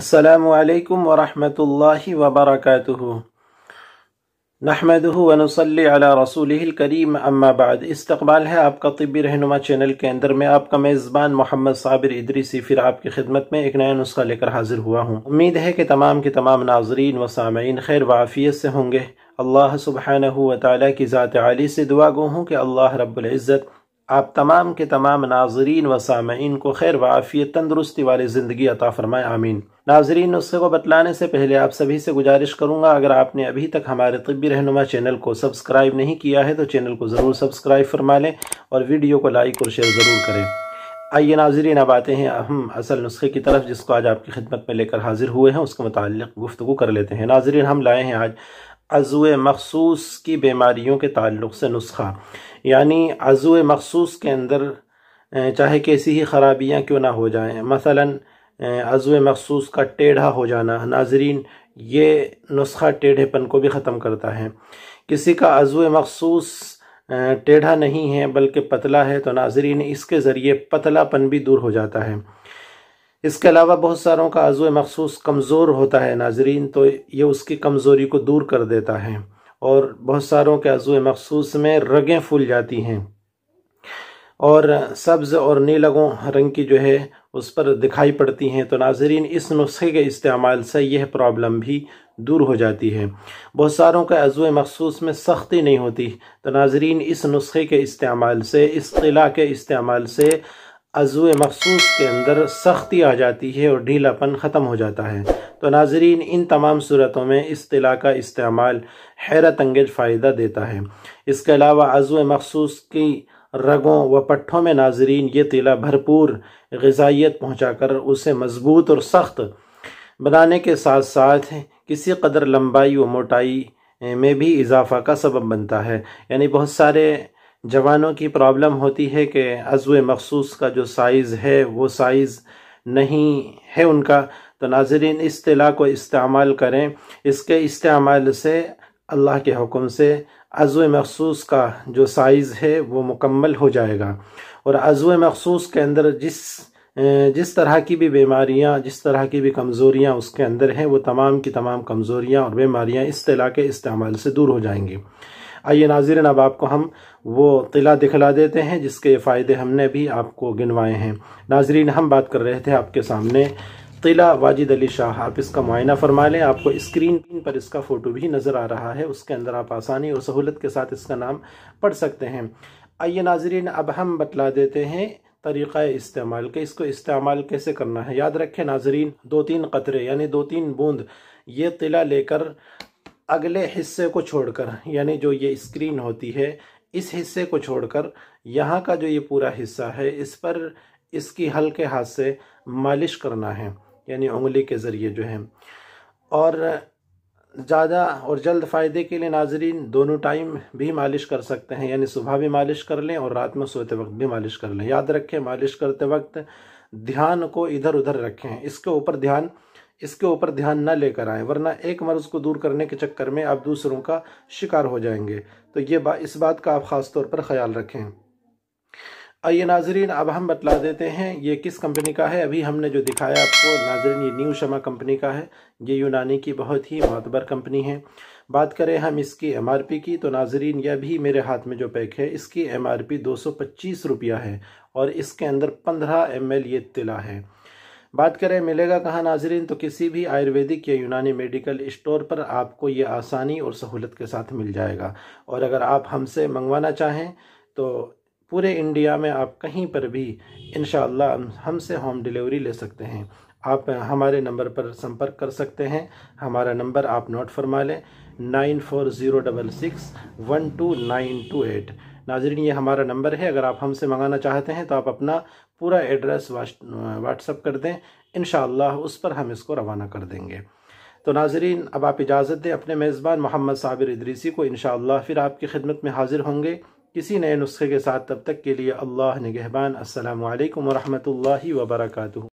السلام علیکم ورحمۃ اللہ وبرکاتہ نحمده ونصلي على رسوله الکریم اما بعد استقبال ہے آپ کا طبی رہنما چینل کے اندر میں آپ کا میزبان محمد صابر ادریسی پھر آپ کی خدمت میں ایک نیا نسخہ لے کر حاضر ہوا ہوں امید ہے کہ تمام کے تمام ناظرین و سامعین خیر وافیت سے ہوں گے اللہ سبحانہ و تعالیٰ کی ذات عالی سے دعا گو ہوں کہ اللہ رب العزت آپ تمام کے تمام ناظرین و سامعین کو خیر و عافیت تندرستی والی زندگی عطا فرمائے آمین ناظرین نسخے کو بتلانے سے پہلے آپ سبھی سے گزارش کروں گا اگر آپ نے ابھی تک ہمارے طبی رہنما چینل کو سبسکرائب نہیں کیا ہے تو چینل کو ضرور سبسکرائب فرما لیں اور ویڈیو کو لائک اور شیئر ضرور کریں آئیے ناظرین اب آتے ہیں ہم اصل نسخے کی طرف جس کو آج آپ کی خدمت میں لے کر حاضر ہوئے ہیں اس کے متعلق گفتگو کر لیتے ہیں ناظرین ہم لائے ہیں آج عضو مخصوص کی بیماریوں کے تعلق سے نسخہ یعنی عضو مخصوص کے اندر چاہے کیسی ہی خرابیاں کیوں نہ ہو جائیں مثلا عضو مخصوص کا ٹیڑھا ہو جانا ناظرین یہ نسخہ ٹیڑھے پن کو بھی ختم کرتا ہے کسی کا عضو مخصوص ٹیڑھا نہیں ہے بلکہ پتلا ہے تو ناظرین اس کے ذریعے پتلا پن بھی دور ہو جاتا ہے اس کے علاوہ بہت ساروں کا عضو مخصوص کمزور ہوتا ہے ناظرین تو یہ اس کی کمزوری کو دور کر دیتا ہے اور بہت ساروں کے عضو مخصوص میں رگیں پھول جاتی ہیں اور سبز اور نیلگوں رنگ کی جو ہے اس پر دکھائی پڑتی ہیں تو ناظرین اس نسخے کے استعمال سے یہ پرابلم بھی دور ہو جاتی ہے بہت ساروں کا عضو مخصوص میں سختی نہیں ہوتی تو ناظرین اس نسخے کے استعمال سے اس قلعہ کے استعمال سے عضو مخصوص کے اندر سختی آ جاتی ہے اور ڈھیلا پن ختم ہو جاتا ہے تو ناظرین ان تمام صورتوں میں اس کا استعمال حیرت انگیج فائدہ دیتا ہے اس کے علاوہ عضو مخصوص کی رگوں و پٹھوں میں ناظرین یہ تیلا بھرپور غذائیت پہنچا کر اسے مضبوط اور سخت بنانے کے ساتھ ساتھ کسی قدر لمبائی و موٹائی میں بھی اضافہ کا سبب بنتا ہے یعنی بہت سارے جوانوں کی پرابلم ہوتی ہے کہ عضو مخصوص کا جو سائز ہے وہ سائز نہیں ہے ان کا تو ناظرین اس طلاع کو استعمال کریں اس کے استعمال سے اللہ کے حکم سے عضو مخصوص کا جو سائز ہے وہ مکمل ہو جائے گا اور عضو مخصوص کے اندر جس جس طرح کی بھی بیماریاں جس طرح کی بھی کمزوریاں اس کے اندر ہیں وہ تمام کی تمام کمزوریاں اور بیماریاں اس طلاع کے استعمال سے دور ہو جائیں گی آئیے ناظرین اب آپ کو ہم وہ قلعہ دکھلا دیتے ہیں جس کے فائدے ہم نے بھی آپ کو گنوائے ہیں ناظرین ہم بات کر رہے تھے آپ کے سامنے قلعہ واجد علی شاہ آپ اس کا معائنہ فرما لیں آپ کو اسکرین پر اس کا فوٹو بھی نظر آ رہا ہے اس کے اندر آپ آسانی اور سہولت کے ساتھ اس کا نام پڑھ سکتے ہیں آئیے ناظرین اب ہم بتلا دیتے ہیں طریقہ استعمال کے اس کو استعمال کیسے کرنا ہے یاد رکھیں ناظرین دو تین قطرے یعنی دو تین بوند یہ قلعہ لے کر اگلے حصے کو چھوڑ کر یعنی جو یہ اسکرین ہوتی ہے اس حصے کو چھوڑ کر یہاں کا جو یہ پورا حصہ ہے اس پر اس کی ہلکے ہاتھ سے مالش کرنا ہے یعنی انگلی کے ذریعے جو ہے اور زیادہ اور جلد فائدے کے لیے ناظرین دونوں ٹائم بھی مالش کر سکتے ہیں یعنی صبح بھی مالش کر لیں اور رات میں سوتے وقت بھی مالش کر لیں یاد رکھیں مالش کرتے وقت دھیان کو ادھر ادھر رکھیں اس کے اوپر دھیان اس کے اوپر دھیان نہ لے کر آئیں ورنہ ایک مرض کو دور کرنے کے چکر میں آپ دوسروں کا شکار ہو جائیں گے تو یہ با اس بات کا آپ خاص طور پر خیال رکھیں آئیے ناظرین اب ہم بتلا دیتے ہیں یہ کس کمپنی کا ہے ابھی ہم نے جو دکھایا آپ کو ناظرین یہ نیو شمع کمپنی کا ہے یہ یونانی کی بہت ہی معتبر کمپنی ہے بات کریں ہم اس کی ایم آر پی کی تو ناظرین یہ بھی میرے ہاتھ میں جو پیک ہے اس کی ایم آر پی دو سو پچیس روپیہ ہے اور اس کے اندر پندرہ ایم ایل یہ تلا ہے بات کریں ملے گا کہاں ناظرین تو کسی بھی آیورویدک یا یونانی میڈیکل اسٹور پر آپ کو یہ آسانی اور سہولت کے ساتھ مل جائے گا اور اگر آپ ہم سے منگوانا چاہیں تو پورے انڈیا میں آپ کہیں پر بھی انشاءاللہ ہم سے ہوم ڈیلیوری لے سکتے ہیں آپ ہمارے نمبر پر سمپرک کر سکتے ہیں ہمارا نمبر آپ نوٹ فرما لیں nine four zero double six one two nine two eight ناظرین یہ ہمارا نمبر ہے اگر آپ ہم سے منگانا چاہتے ہیں تو آپ اپنا پورا ایڈریس واٹس اپ کر دیں انشاءاللہ اس پر ہم اس کو روانہ کر دیں گے تو ناظرین اب آپ اجازت دیں اپنے میزبان محمد صابر ادریسی کو انشاءاللہ پھر آپ کی خدمت میں حاضر ہوں گے کسی نئے نسخے کے ساتھ تب تک کے لیے اللہ نگہبان السلام علیکم ورحمۃ اللہ وبرکاتہ